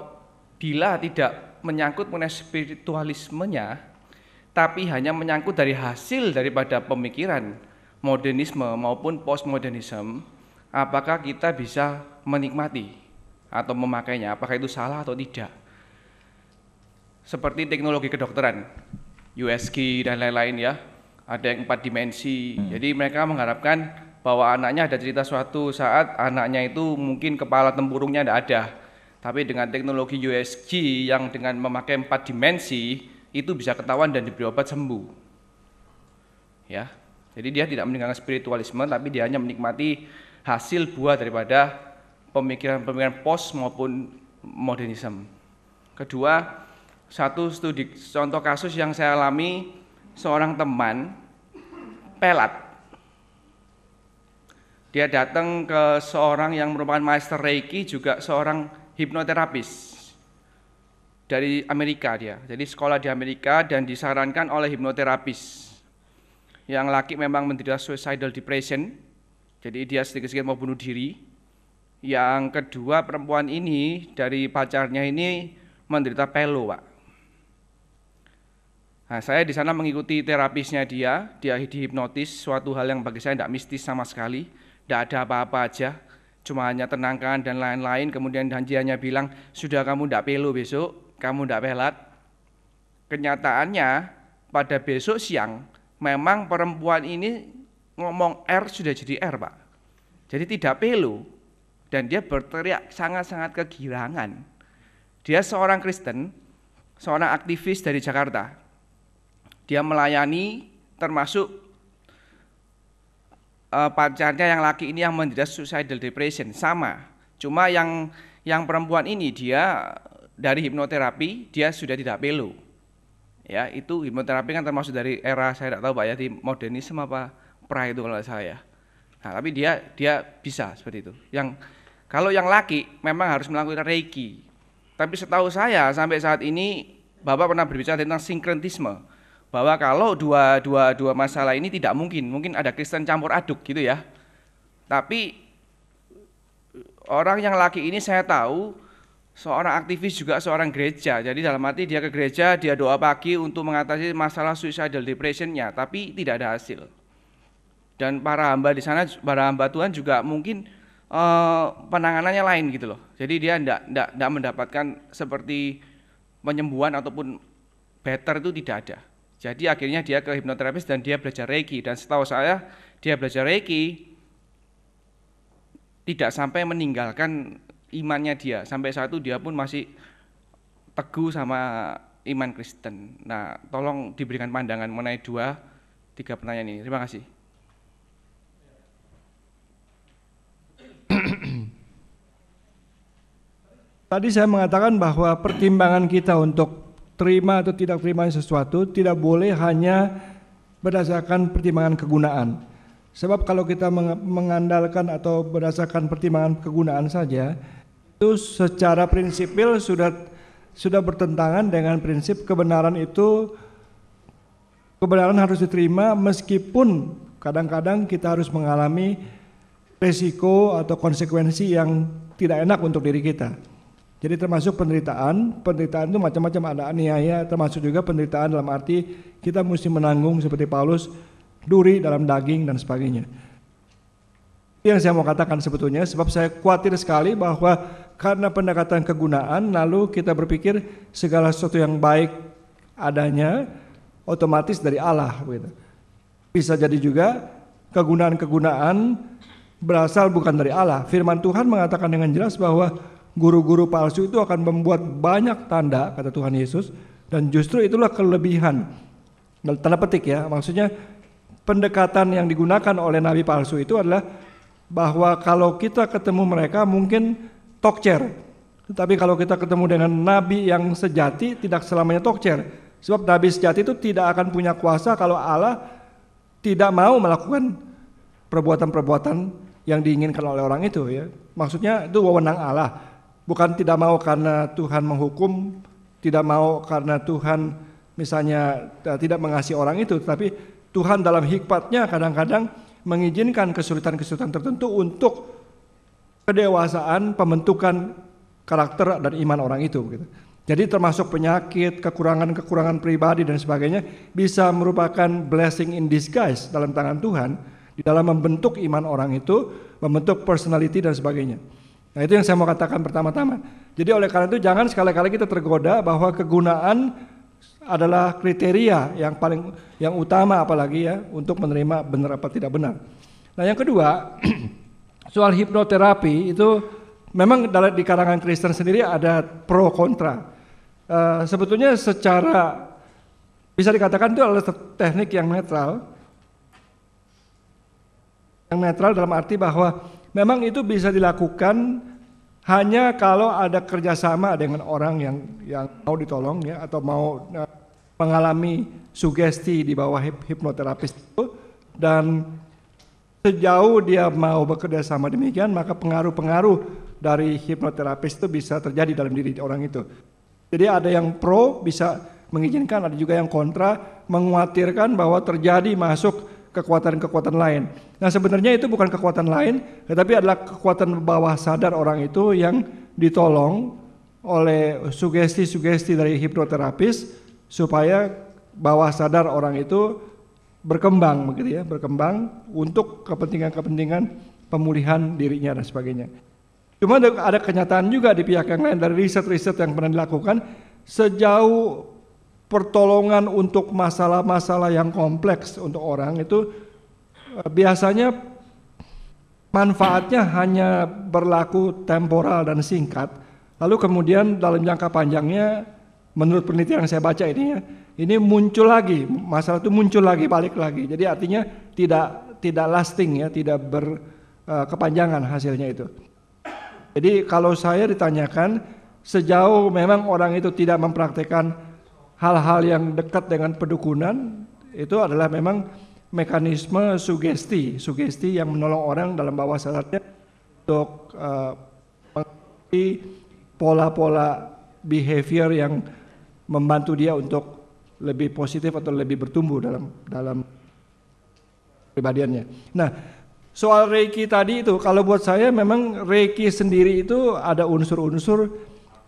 Dila tidak menyangkut mengenai spiritualismenya, tapi hanya menyangkut dari hasil daripada pemikiran modernisme maupun postmodernisme, apakah kita bisa menikmati atau memakainya? Apakah itu salah atau tidak? Seperti teknologi kedokteran, USG dan lain-lain ya, ada yang empat dimensi. Hmm. Jadi mereka mengharapkan bahwa anaknya ada cerita suatu saat anaknya itu mungkin kepala tempurungnya tidak ada. Tapi dengan teknologi USG yang dengan memakai empat dimensi itu bisa ketahuan dan diberi obat sembuh. Ya. Jadi dia tidak meninggalkan spiritualisme tapi dia hanya menikmati hasil buah daripada pemikiran-pemikiran pos maupun modernisme. Kedua, satu studi contoh kasus yang saya alami seorang teman pelat dia datang ke seorang yang merupakan master Reiki juga seorang hipnoterapis dari Amerika dia. Jadi sekolah di Amerika dan disarankan oleh hipnoterapis. Yang laki memang menderita suicidal depression. Jadi dia sedikit-sedikit mau bunuh diri. Yang kedua perempuan ini dari pacarnya ini menderita pelo, Pak. Nah, saya di sana mengikuti terapisnya dia, dia dihipnotis, suatu hal yang bagi saya tidak mistis sama sekali tidak ada apa-apa aja, cuma hanya tenangkan dan lain-lain. Kemudian janjiannya bilang, sudah kamu tidak pelu besok, kamu tidak pelat. Kenyataannya pada besok siang, memang perempuan ini ngomong R sudah jadi R Pak. Jadi tidak pelu, dan dia berteriak sangat-sangat kegirangan. Dia seorang Kristen, seorang aktivis dari Jakarta. Dia melayani termasuk uh, pacarnya yang laki ini yang menderita suicidal depression sama. Cuma yang yang perempuan ini dia dari hipnoterapi dia sudah tidak pelu. Ya, itu hipnoterapi kan termasuk dari era saya tidak tahu Pak ya di modernisme apa pra itu kalau saya. Nah, tapi dia dia bisa seperti itu. Yang kalau yang laki memang harus melakukan reiki. Tapi setahu saya sampai saat ini Bapak pernah berbicara tentang sinkretisme bahwa kalau dua, dua, dua masalah ini tidak mungkin, mungkin ada Kristen campur aduk gitu ya. Tapi orang yang laki ini saya tahu seorang aktivis juga seorang gereja. Jadi dalam arti dia ke gereja, dia doa pagi untuk mengatasi masalah suicidal depressionnya, tapi tidak ada hasil. Dan para hamba di sana, para hamba Tuhan juga mungkin uh, penanganannya lain gitu loh. Jadi dia tidak tidak mendapatkan seperti penyembuhan ataupun better itu tidak ada. Jadi akhirnya dia ke hipnoterapis dan dia belajar reiki dan setahu saya dia belajar reiki tidak sampai meninggalkan imannya dia sampai saat itu dia pun masih teguh sama iman Kristen. Nah, tolong diberikan pandangan mengenai dua tiga pertanyaan ini. Terima kasih. Tadi saya mengatakan bahwa pertimbangan kita untuk terima atau tidak terima sesuatu tidak boleh hanya berdasarkan pertimbangan kegunaan. Sebab kalau kita mengandalkan atau berdasarkan pertimbangan kegunaan saja, itu secara prinsipil sudah sudah bertentangan dengan prinsip kebenaran itu kebenaran harus diterima meskipun kadang-kadang kita harus mengalami resiko atau konsekuensi yang tidak enak untuk diri kita. Jadi termasuk penderitaan, penderitaan itu macam-macam ada aniaya, termasuk juga penderitaan dalam arti kita mesti menanggung seperti Paulus duri dalam daging dan sebagainya. Yang saya mau katakan sebetulnya, sebab saya khawatir sekali bahwa karena pendekatan kegunaan, lalu kita berpikir segala sesuatu yang baik adanya otomatis dari Allah. Gitu. Bisa jadi juga kegunaan-kegunaan berasal bukan dari Allah. Firman Tuhan mengatakan dengan jelas bahwa guru-guru palsu itu akan membuat banyak tanda kata Tuhan Yesus dan justru itulah kelebihan tanda petik ya maksudnya pendekatan yang digunakan oleh nabi palsu itu adalah bahwa kalau kita ketemu mereka mungkin tokcer tetapi kalau kita ketemu dengan nabi yang sejati tidak selamanya tokcer sebab nabi sejati itu tidak akan punya kuasa kalau Allah tidak mau melakukan perbuatan-perbuatan yang diinginkan oleh orang itu ya maksudnya itu wewenang Allah bukan tidak mau karena Tuhan menghukum, tidak mau karena Tuhan misalnya eh, tidak mengasihi orang itu, tapi Tuhan dalam hikmatnya kadang-kadang mengizinkan kesulitan-kesulitan tertentu untuk kedewasaan pembentukan karakter dan iman orang itu. Gitu. Jadi termasuk penyakit, kekurangan-kekurangan pribadi dan sebagainya bisa merupakan blessing in disguise dalam tangan Tuhan di dalam membentuk iman orang itu, membentuk personality dan sebagainya. Nah itu yang saya mau katakan pertama-tama. Jadi oleh karena itu jangan sekali-kali kita tergoda bahwa kegunaan adalah kriteria yang paling yang utama apalagi ya untuk menerima benar apa tidak benar. Nah yang kedua soal hipnoterapi itu memang dalam di karangan Kristen sendiri ada pro kontra. E, sebetulnya secara bisa dikatakan itu adalah teknik yang netral. Yang netral dalam arti bahwa Memang itu bisa dilakukan hanya kalau ada kerjasama dengan orang yang yang mau ditolong ya atau mau uh, mengalami sugesti di bawah hipnoterapis itu dan sejauh dia mau bekerja sama demikian maka pengaruh-pengaruh dari hipnoterapis itu bisa terjadi dalam diri orang itu. Jadi ada yang pro bisa mengizinkan, ada juga yang kontra, mengkhawatirkan bahwa terjadi masuk kekuatan-kekuatan lain. Nah sebenarnya itu bukan kekuatan lain, tetapi adalah kekuatan bawah sadar orang itu yang ditolong oleh sugesti-sugesti dari hipnoterapis supaya bawah sadar orang itu berkembang begitu ya, berkembang untuk kepentingan-kepentingan pemulihan dirinya dan sebagainya. Cuma ada kenyataan juga di pihak yang lain dari riset-riset yang pernah dilakukan sejauh pertolongan untuk masalah-masalah yang kompleks untuk orang itu eh, biasanya manfaatnya hanya berlaku temporal dan singkat. Lalu kemudian dalam jangka panjangnya menurut penelitian yang saya baca ini ya, ini muncul lagi, masalah itu muncul lagi, balik lagi. Jadi artinya tidak tidak lasting ya, tidak berkepanjangan eh, uh, hasilnya itu. Jadi kalau saya ditanyakan sejauh memang orang itu tidak mempraktekkan hal-hal yang dekat dengan pedukunan itu adalah memang mekanisme sugesti, sugesti yang menolong orang dalam bawah sadarnya untuk uh, pola-pola behavior yang membantu dia untuk lebih positif atau lebih bertumbuh dalam dalam pribadiannya. Nah, soal reiki tadi itu kalau buat saya memang reiki sendiri itu ada unsur-unsur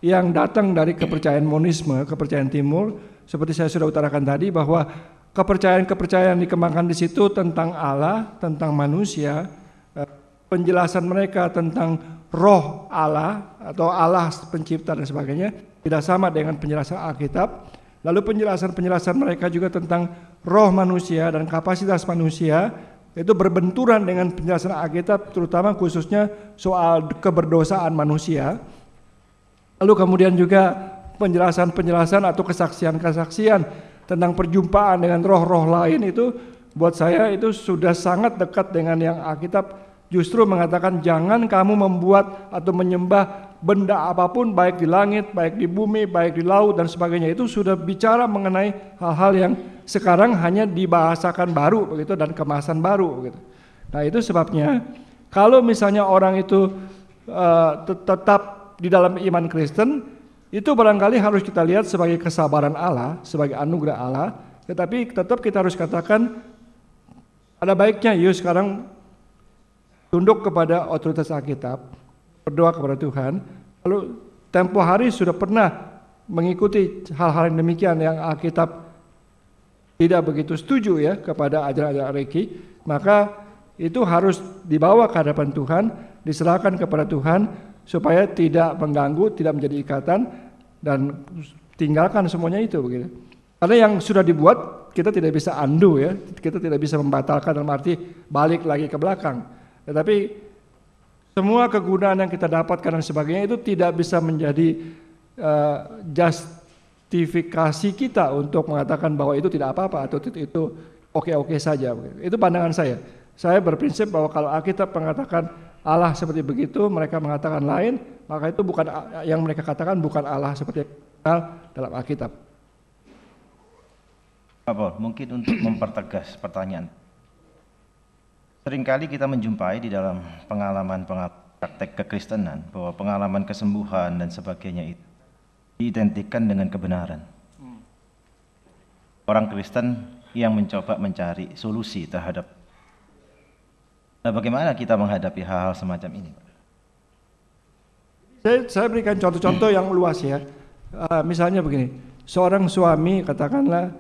yang datang dari kepercayaan monisme, kepercayaan timur, seperti saya sudah utarakan tadi bahwa kepercayaan-kepercayaan dikembangkan di situ tentang Allah, tentang manusia, eh, penjelasan mereka tentang roh Allah atau Allah pencipta dan sebagainya tidak sama dengan penjelasan Alkitab. Lalu penjelasan-penjelasan mereka juga tentang roh manusia dan kapasitas manusia itu berbenturan dengan penjelasan Alkitab terutama khususnya soal keberdosaan manusia Lalu kemudian juga penjelasan-penjelasan atau kesaksian-kesaksian tentang perjumpaan dengan roh-roh lain itu buat saya itu sudah sangat dekat dengan yang Alkitab justru mengatakan jangan kamu membuat atau menyembah benda apapun baik di langit, baik di bumi, baik di laut dan sebagainya itu sudah bicara mengenai hal-hal yang sekarang hanya dibahasakan baru begitu dan kemasan baru gitu. Nah, itu sebabnya kalau misalnya orang itu uh, tetap di dalam iman Kristen itu barangkali harus kita lihat sebagai kesabaran Allah, sebagai anugerah Allah, tetapi tetap kita harus katakan ada baiknya yuk sekarang tunduk kepada otoritas Alkitab, berdoa kepada Tuhan. Lalu tempo hari sudah pernah mengikuti hal-hal yang demikian yang Alkitab tidak begitu setuju ya kepada ajaran-ajaran Reiki, maka itu harus dibawa ke hadapan Tuhan, diserahkan kepada Tuhan, supaya tidak mengganggu, tidak menjadi ikatan dan tinggalkan semuanya itu begitu. Karena yang sudah dibuat kita tidak bisa andu ya, kita tidak bisa membatalkan dalam arti balik lagi ke belakang. Tetapi semua kegunaan yang kita dapatkan dan sebagainya itu tidak bisa menjadi uh, justifikasi kita untuk mengatakan bahwa itu tidak apa-apa atau itu oke-oke saja. Itu pandangan saya. Saya berprinsip bahwa kalau Alkitab mengatakan Allah seperti begitu, mereka mengatakan lain, maka itu bukan yang mereka katakan bukan Allah seperti dalam Alkitab. Apa? mungkin untuk mempertegas pertanyaan. Seringkali kita menjumpai di dalam pengalaman praktek kekristenan bahwa pengalaman kesembuhan dan sebagainya itu diidentikan dengan kebenaran. Hmm. Orang Kristen yang mencoba mencari solusi terhadap Nah, bagaimana kita menghadapi hal-hal semacam ini? Saya, saya berikan contoh-contoh yang luas ya. Uh, misalnya begini, seorang suami katakanlah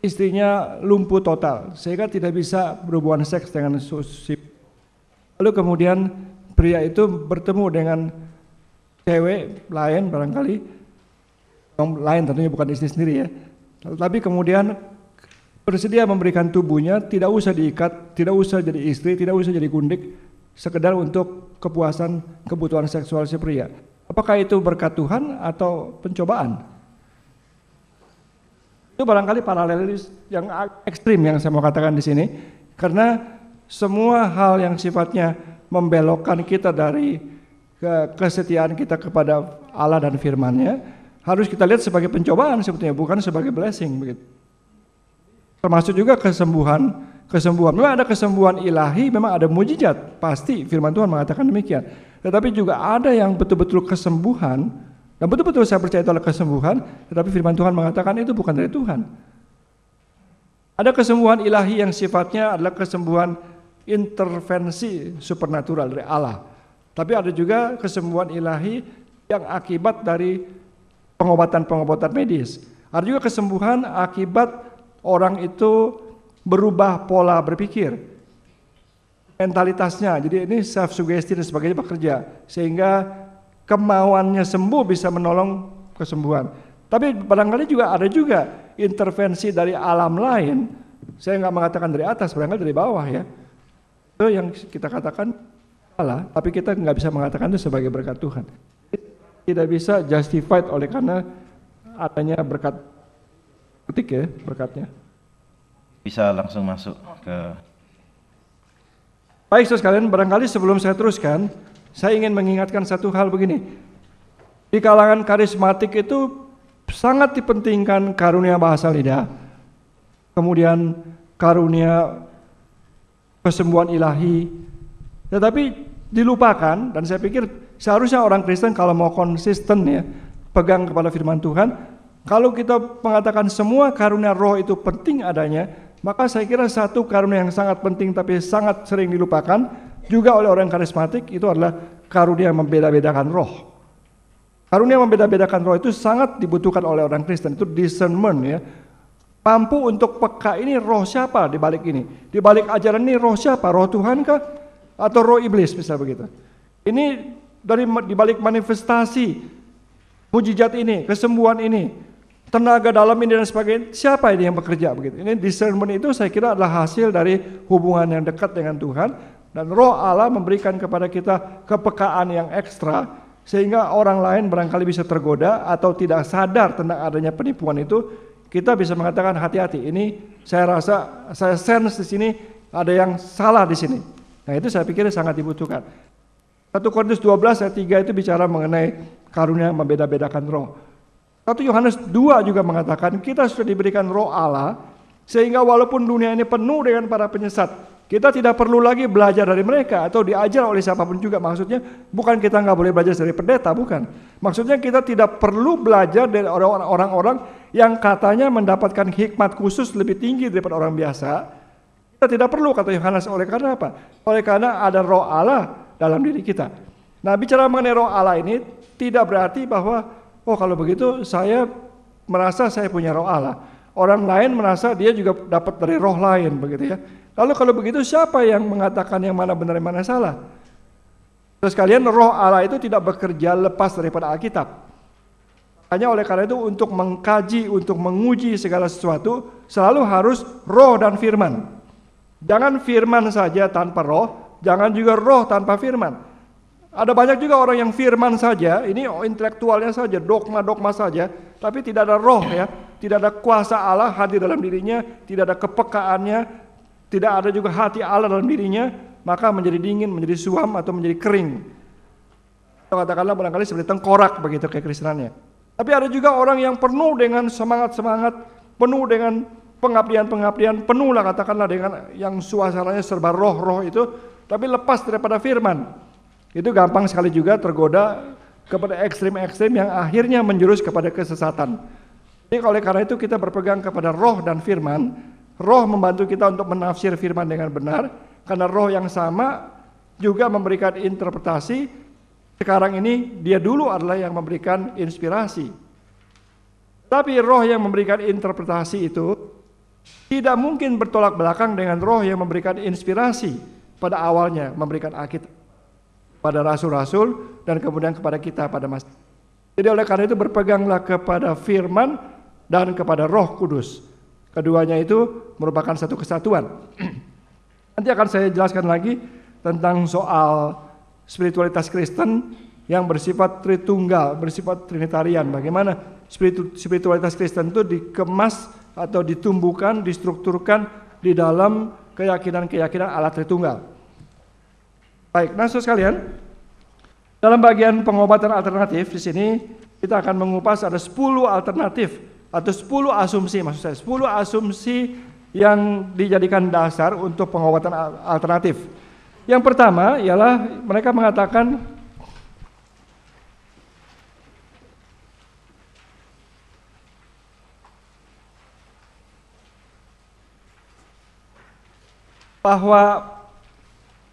istrinya lumpuh total sehingga tidak bisa berhubungan seks dengan si lalu kemudian pria itu bertemu dengan cewek lain barangkali yang lain tentunya bukan istri sendiri ya tapi kemudian bersedia memberikan tubuhnya, tidak usah diikat, tidak usah jadi istri, tidak usah jadi gundik, sekedar untuk kepuasan kebutuhan seksual si pria. Apakah itu berkat Tuhan atau pencobaan? Itu barangkali paralelis yang ekstrim yang saya mau katakan di sini, karena semua hal yang sifatnya membelokkan kita dari kesetiaan kita kepada Allah dan firman-Nya harus kita lihat sebagai pencobaan sebetulnya bukan sebagai blessing begitu. Termasuk juga kesembuhan, kesembuhan. Memang ada kesembuhan ilahi, memang ada mujizat. Pasti firman Tuhan mengatakan demikian. Tetapi juga ada yang betul-betul kesembuhan dan betul-betul saya percaya itu adalah kesembuhan, tetapi firman Tuhan mengatakan itu bukan dari Tuhan. Ada kesembuhan ilahi yang sifatnya adalah kesembuhan intervensi supernatural dari Allah. Tapi ada juga kesembuhan ilahi yang akibat dari pengobatan-pengobatan medis. Ada juga kesembuhan akibat orang itu berubah pola berpikir, mentalitasnya. Jadi ini self sugesti dan sebagainya bekerja sehingga kemauannya sembuh bisa menolong kesembuhan. Tapi barangkali juga ada juga intervensi dari alam lain. Saya nggak mengatakan dari atas, barangkali dari bawah ya. Itu yang kita katakan salah, tapi kita nggak bisa mengatakan itu sebagai berkat Tuhan. Tidak bisa justified oleh karena adanya berkat ketik ya berkatnya. Bisa langsung masuk ke Baik saudara sekalian, barangkali sebelum saya teruskan, saya ingin mengingatkan satu hal begini. Di kalangan karismatik itu sangat dipentingkan karunia bahasa lidah. Kemudian karunia kesembuhan ilahi. Tetapi dilupakan dan saya pikir seharusnya orang Kristen kalau mau konsisten ya, pegang kepada firman Tuhan, kalau kita mengatakan semua karunia roh itu penting adanya, maka saya kira satu karunia yang sangat penting tapi sangat sering dilupakan juga oleh orang karismatik itu adalah karunia membeda-bedakan roh. Karunia membeda-bedakan roh itu sangat dibutuhkan oleh orang Kristen, itu discernment ya. Mampu untuk peka ini roh siapa di balik ini? Di balik ajaran ini roh siapa? Roh Tuhan kah? Atau roh iblis misalnya begitu. Ini dari di balik manifestasi mujizat ini, kesembuhan ini, tenaga dalam ini dan sebagainya. Siapa ini yang bekerja begitu? Ini discernment itu saya kira adalah hasil dari hubungan yang dekat dengan Tuhan dan Roh Allah memberikan kepada kita kepekaan yang ekstra sehingga orang lain barangkali bisa tergoda atau tidak sadar tentang adanya penipuan itu, kita bisa mengatakan hati-hati. Ini saya rasa saya sense di sini ada yang salah di sini. Nah, itu saya pikir sangat dibutuhkan. Satu Korintus 12 ayat 3 itu bicara mengenai karunia membeda-bedakan roh. 1 Yohanes 2 juga mengatakan kita sudah diberikan roh Allah sehingga walaupun dunia ini penuh dengan para penyesat, kita tidak perlu lagi belajar dari mereka atau diajar oleh siapapun juga. Maksudnya bukan kita nggak boleh belajar dari pendeta, bukan. Maksudnya kita tidak perlu belajar dari orang-orang yang katanya mendapatkan hikmat khusus lebih tinggi daripada orang biasa. Kita tidak perlu kata Yohanes oleh karena apa? Oleh karena ada roh Allah dalam diri kita. Nah bicara mengenai roh Allah ini tidak berarti bahwa oh kalau begitu saya merasa saya punya roh Allah. Orang lain merasa dia juga dapat dari roh lain begitu ya. Lalu kalau begitu siapa yang mengatakan yang mana benar yang mana salah? Terus kalian roh Allah itu tidak bekerja lepas daripada Alkitab. Hanya oleh karena itu untuk mengkaji, untuk menguji segala sesuatu selalu harus roh dan firman. Jangan firman saja tanpa roh, jangan juga roh tanpa firman. Ada banyak juga orang yang firman saja, ini intelektualnya saja, dogma-dogma saja, tapi tidak ada roh ya, tidak ada kuasa Allah hadir dalam dirinya, tidak ada kepekaannya, tidak ada juga hati Allah dalam dirinya, maka menjadi dingin, menjadi suam atau menjadi kering. katakanlah barangkali seperti tengkorak begitu kristenannya. Tapi ada juga orang yang penuh dengan semangat-semangat, penuh dengan pengabdian-pengabdian, penuh lah katakanlah dengan yang suasananya serba roh-roh itu, tapi lepas daripada firman itu gampang sekali juga tergoda kepada ekstrim-ekstrim yang akhirnya menjurus kepada kesesatan. Jadi oleh karena itu kita berpegang kepada roh dan firman. Roh membantu kita untuk menafsir firman dengan benar, karena roh yang sama juga memberikan interpretasi. Sekarang ini dia dulu adalah yang memberikan inspirasi. Tapi roh yang memberikan interpretasi itu tidak mungkin bertolak belakang dengan roh yang memberikan inspirasi pada awalnya, memberikan akibat pada rasul-rasul dan kemudian kepada kita pada mas. Jadi oleh karena itu berpeganglah kepada firman dan kepada Roh Kudus. Keduanya itu merupakan satu kesatuan. Nanti akan saya jelaskan lagi tentang soal spiritualitas Kristen yang bersifat tritunggal, bersifat trinitarian. Bagaimana spiritualitas Kristen itu dikemas atau ditumbuhkan, distrukturkan di dalam keyakinan-keyakinan alat Tritunggal. Baik, nah saudara sekalian, dalam bagian pengobatan alternatif di sini kita akan mengupas ada 10 alternatif atau 10 asumsi maksud saya, 10 asumsi yang dijadikan dasar untuk pengobatan alternatif. Yang pertama ialah mereka mengatakan bahwa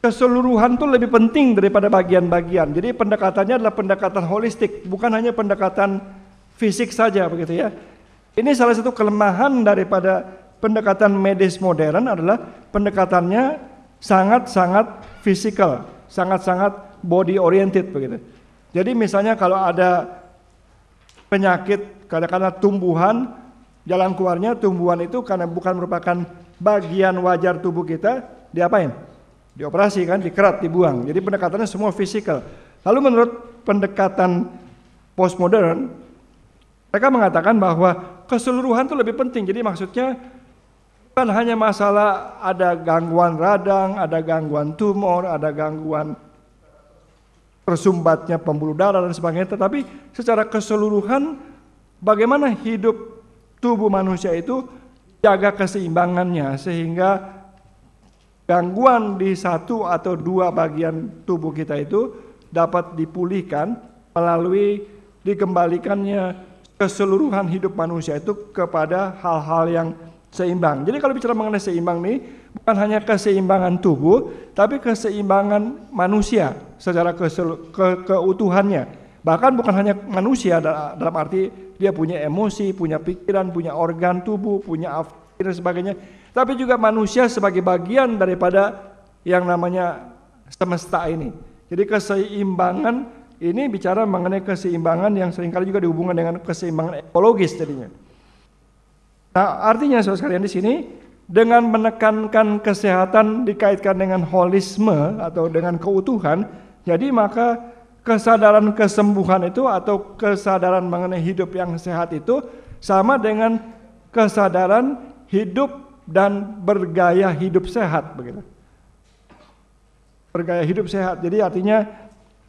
keseluruhan tuh lebih penting daripada bagian-bagian. Jadi pendekatannya adalah pendekatan holistik, bukan hanya pendekatan fisik saja begitu ya. Ini salah satu kelemahan daripada pendekatan medis modern adalah pendekatannya sangat-sangat fisikal, sangat-sangat body oriented begitu. Jadi misalnya kalau ada penyakit, karena tumbuhan, jalan keluarnya tumbuhan itu karena bukan merupakan bagian wajar tubuh kita, diapain? dioperasi kan, dikerat, dibuang. Jadi pendekatannya semua fisikal. Lalu menurut pendekatan postmodern, mereka mengatakan bahwa keseluruhan itu lebih penting. Jadi maksudnya bukan hanya masalah ada gangguan radang, ada gangguan tumor, ada gangguan tersumbatnya pembuluh darah dan sebagainya, tetapi secara keseluruhan bagaimana hidup tubuh manusia itu jaga keseimbangannya sehingga gangguan di satu atau dua bagian tubuh kita itu dapat dipulihkan melalui dikembalikannya keseluruhan hidup manusia itu kepada hal-hal yang seimbang. Jadi kalau bicara mengenai seimbang nih, bukan hanya keseimbangan tubuh, tapi keseimbangan manusia secara ke, keutuhannya. Bahkan bukan hanya manusia dalam arti dia punya emosi, punya pikiran, punya organ tubuh, punya afir dan sebagainya tapi juga manusia sebagai bagian daripada yang namanya semesta ini. Jadi keseimbangan ini bicara mengenai keseimbangan yang seringkali juga dihubungkan dengan keseimbangan ekologis jadinya. Nah, artinya saudara sekalian di sini dengan menekankan kesehatan dikaitkan dengan holisme atau dengan keutuhan, jadi maka kesadaran kesembuhan itu atau kesadaran mengenai hidup yang sehat itu sama dengan kesadaran hidup dan bergaya hidup sehat begitu. Bergaya hidup sehat. Jadi artinya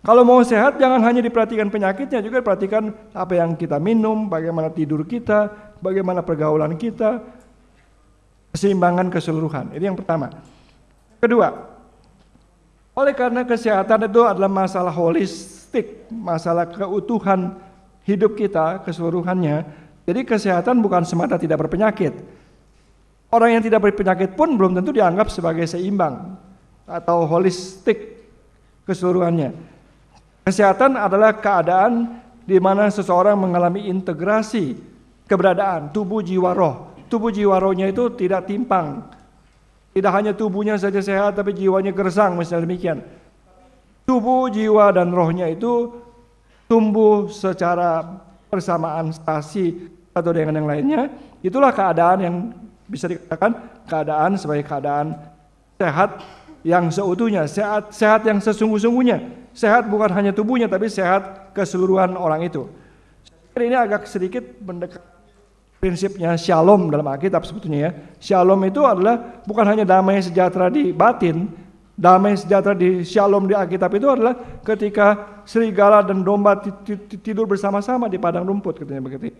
kalau mau sehat jangan hanya diperhatikan penyakitnya juga perhatikan apa yang kita minum, bagaimana tidur kita, bagaimana pergaulan kita, keseimbangan keseluruhan. Ini yang pertama. Kedua, oleh karena kesehatan itu adalah masalah holistik, masalah keutuhan hidup kita keseluruhannya. Jadi kesehatan bukan semata tidak berpenyakit, Orang yang tidak berpenyakit pun belum tentu dianggap sebagai seimbang atau holistik keseluruhannya. Kesehatan adalah keadaan di mana seseorang mengalami integrasi keberadaan tubuh jiwa roh. Tubuh jiwa rohnya itu tidak timpang. Tidak hanya tubuhnya saja sehat tapi jiwanya gersang misalnya demikian. Tubuh, jiwa dan rohnya itu tumbuh secara persamaan stasi atau dengan yang lainnya. Itulah keadaan yang bisa dikatakan keadaan sebagai keadaan sehat yang seutuhnya, sehat sehat yang sesungguh-sungguhnya. Sehat bukan hanya tubuhnya tapi sehat keseluruhan orang itu. Jadi ini agak sedikit mendekat prinsipnya shalom dalam Alkitab sebetulnya ya. Shalom itu adalah bukan hanya damai sejahtera di batin, damai sejahtera di shalom di Alkitab itu adalah ketika serigala dan domba tidur bersama-sama di padang rumput katanya begitu. Ya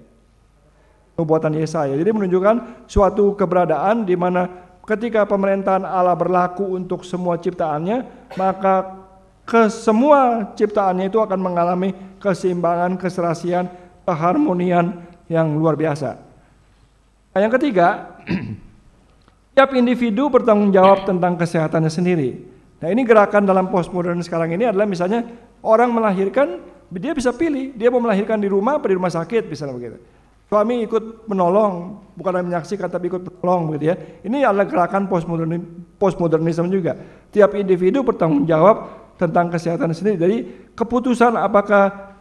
nubuatan Yesaya. Jadi menunjukkan suatu keberadaan di mana ketika pemerintahan Allah berlaku untuk semua ciptaannya, maka ke semua ciptaannya itu akan mengalami keseimbangan, keserasian, keharmonian yang luar biasa. Nah, yang ketiga, tiap individu bertanggung jawab tentang kesehatannya sendiri. Nah ini gerakan dalam postmodern sekarang ini adalah misalnya orang melahirkan, dia bisa pilih, dia mau melahirkan di rumah pada di rumah sakit, misalnya begitu. Kami ikut menolong, bukan hanya menyaksikan tapi ikut menolong gitu ya. Ini adalah gerakan postmodernisme juga. Tiap individu bertanggung jawab tentang kesehatan sendiri. Jadi keputusan apakah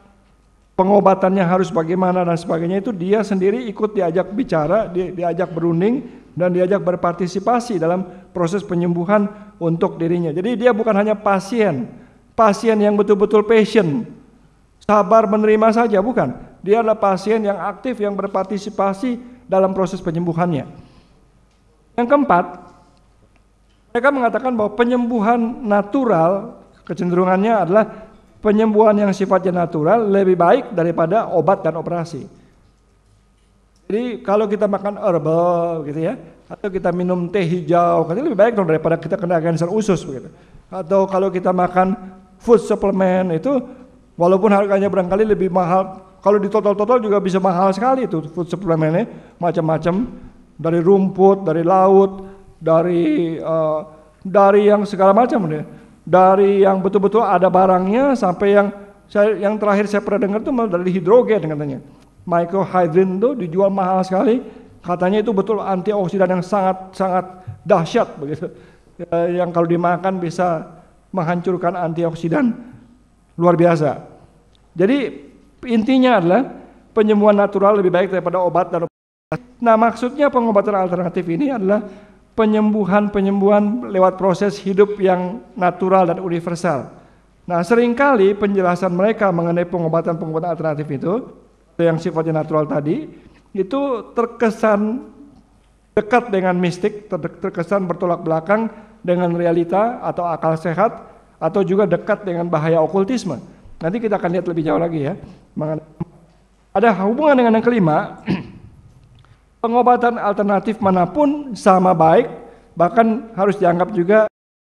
pengobatannya harus bagaimana dan sebagainya itu dia sendiri ikut diajak bicara, diajak berunding dan diajak berpartisipasi dalam proses penyembuhan untuk dirinya. Jadi dia bukan hanya pasien, pasien yang betul-betul passion sabar menerima saja, bukan. Dia adalah pasien yang aktif yang berpartisipasi dalam proses penyembuhannya. Yang keempat, mereka mengatakan bahwa penyembuhan natural kecenderungannya adalah penyembuhan yang sifatnya natural lebih baik daripada obat dan operasi. Jadi kalau kita makan herbal gitu ya, atau kita minum teh hijau, katanya lebih baik dong daripada kita kena cancer usus begitu. Atau kalau kita makan food supplement itu Walaupun harganya barangkali lebih mahal, kalau di total-total juga bisa mahal sekali itu food supplementnya, macam-macam dari rumput, dari laut, dari uh, dari yang segala macam deh. Dari yang betul-betul ada barangnya sampai yang saya yang terakhir saya pernah dengar tuh dari hidrogen katanya. Microhydrin itu dijual mahal sekali, katanya itu betul antioksidan yang sangat sangat dahsyat begitu. Eh, yang kalau dimakan bisa menghancurkan antioksidan Luar biasa. Jadi intinya adalah penyembuhan natural lebih baik daripada obat dan obat. Nah maksudnya pengobatan alternatif ini adalah penyembuhan-penyembuhan lewat proses hidup yang natural dan universal. Nah seringkali penjelasan mereka mengenai pengobatan-pengobatan alternatif itu, yang sifatnya natural tadi, itu terkesan dekat dengan mistik, terkesan bertolak belakang dengan realita atau akal sehat, atau juga dekat dengan bahaya okultisme. Nanti kita akan lihat lebih jauh lagi ya. Ada hubungan dengan yang kelima, pengobatan alternatif manapun sama baik, bahkan harus dianggap juga